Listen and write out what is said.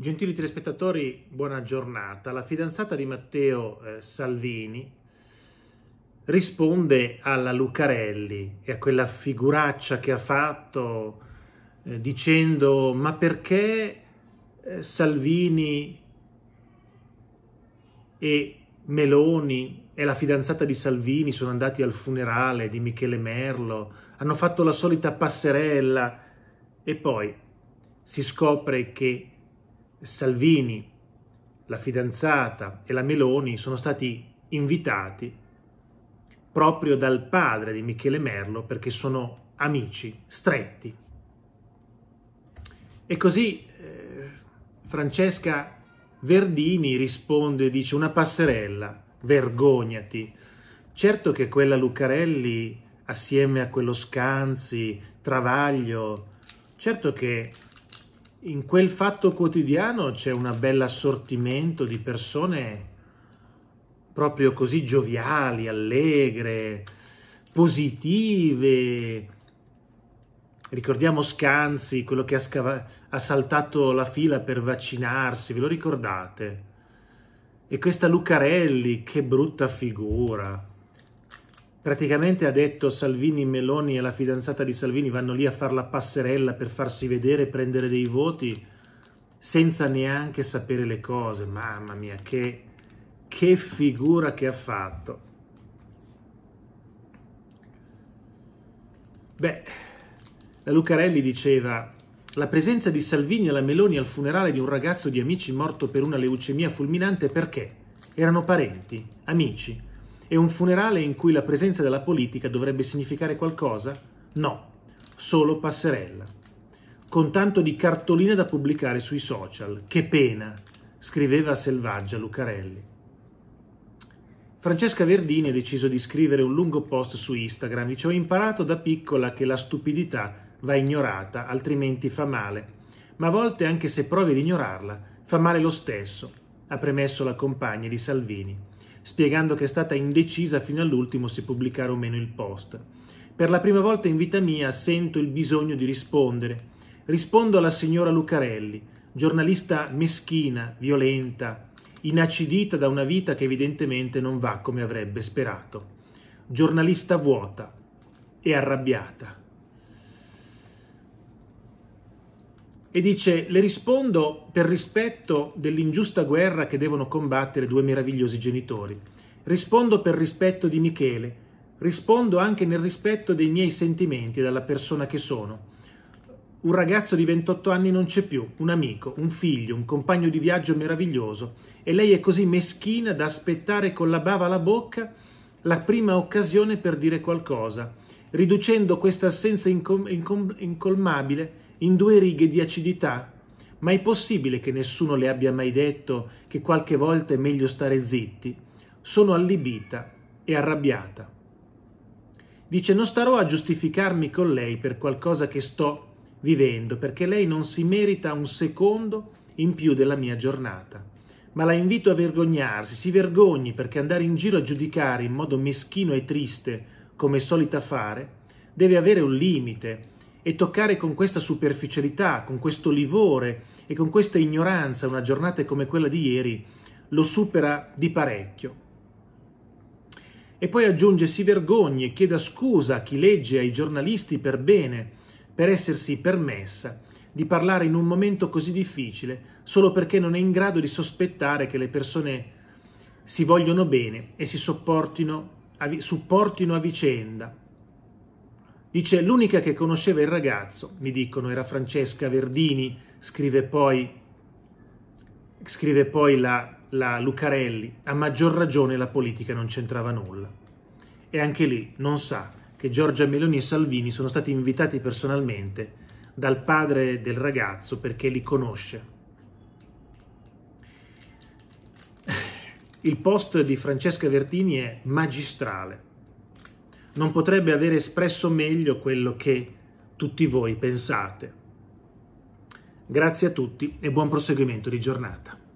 Gentili telespettatori, buona giornata. La fidanzata di Matteo eh, Salvini risponde alla Lucarelli e a quella figuraccia che ha fatto eh, dicendo ma perché eh, Salvini e Meloni e la fidanzata di Salvini sono andati al funerale di Michele Merlo, hanno fatto la solita passerella e poi si scopre che Salvini, la fidanzata e la Meloni sono stati invitati proprio dal padre di Michele Merlo perché sono amici stretti. E così eh, Francesca Verdini risponde dice una passerella, vergognati. Certo che quella Lucarelli assieme a quello Scanzi, Travaglio, certo che in quel fatto quotidiano c'è un bel assortimento di persone proprio così gioviali, allegre, positive. Ricordiamo Scanzi, quello che ha, scava- ha saltato la fila per vaccinarsi, ve lo ricordate? E questa Lucarelli, che brutta figura. Praticamente ha detto Salvini, Meloni e la fidanzata di Salvini vanno lì a fare la passerella per farsi vedere, e prendere dei voti, senza neanche sapere le cose. Mamma mia, che, che figura che ha fatto. Beh, la Lucarelli diceva la presenza di Salvini e la Meloni al funerale di un ragazzo di amici morto per una leucemia fulminante perché? Erano parenti, amici, è un funerale in cui la presenza della politica dovrebbe significare qualcosa? No, solo passerella. Con tanto di cartoline da pubblicare sui social. Che pena, scriveva Selvaggia Lucarelli. Francesca Verdini ha deciso di scrivere un lungo post su Instagram. Ci ho imparato da piccola che la stupidità va ignorata, altrimenti fa male. Ma a volte, anche se provi ad ignorarla, fa male lo stesso, ha premesso la compagna di Salvini spiegando che è stata indecisa fino all'ultimo se pubblicare o meno il post. Per la prima volta in vita mia sento il bisogno di rispondere. Rispondo alla signora Lucarelli, giornalista meschina, violenta, inacidita da una vita che evidentemente non va come avrebbe sperato. Giornalista vuota e arrabbiata. e dice le rispondo per rispetto dell'ingiusta guerra che devono combattere due meravigliosi genitori. Rispondo per rispetto di Michele, rispondo anche nel rispetto dei miei sentimenti dalla persona che sono. Un ragazzo di 28 anni non c'è più, un amico, un figlio, un compagno di viaggio meraviglioso e lei è così meschina da aspettare con la bava alla bocca la prima occasione per dire qualcosa, riducendo questa assenza incom- incom- incolmabile in due righe di acidità, ma è possibile che nessuno le abbia mai detto che qualche volta è meglio stare zitti. Sono allibita e arrabbiata. Dice non starò a giustificarmi con lei per qualcosa che sto vivendo, perché lei non si merita un secondo in più della mia giornata. Ma la invito a vergognarsi, si vergogni perché andare in giro a giudicare in modo meschino e triste, come è solita fare, deve avere un limite e toccare con questa superficialità, con questo livore e con questa ignoranza una giornata come quella di ieri lo supera di parecchio. E poi aggiunge si vergogna e chieda scusa a chi legge ai giornalisti per bene, per essersi permessa di parlare in un momento così difficile solo perché non è in grado di sospettare che le persone si vogliono bene e si supportino a, supportino a vicenda Dice l'unica che conosceva il ragazzo, mi dicono, era Francesca Verdini, scrive poi, scrive poi la, la Lucarelli, a maggior ragione la politica non c'entrava nulla. E anche lì non sa che Giorgia Meloni e Salvini sono stati invitati personalmente dal padre del ragazzo perché li conosce. Il post di Francesca Verdini è magistrale non potrebbe avere espresso meglio quello che tutti voi pensate. Grazie a tutti e buon proseguimento di giornata.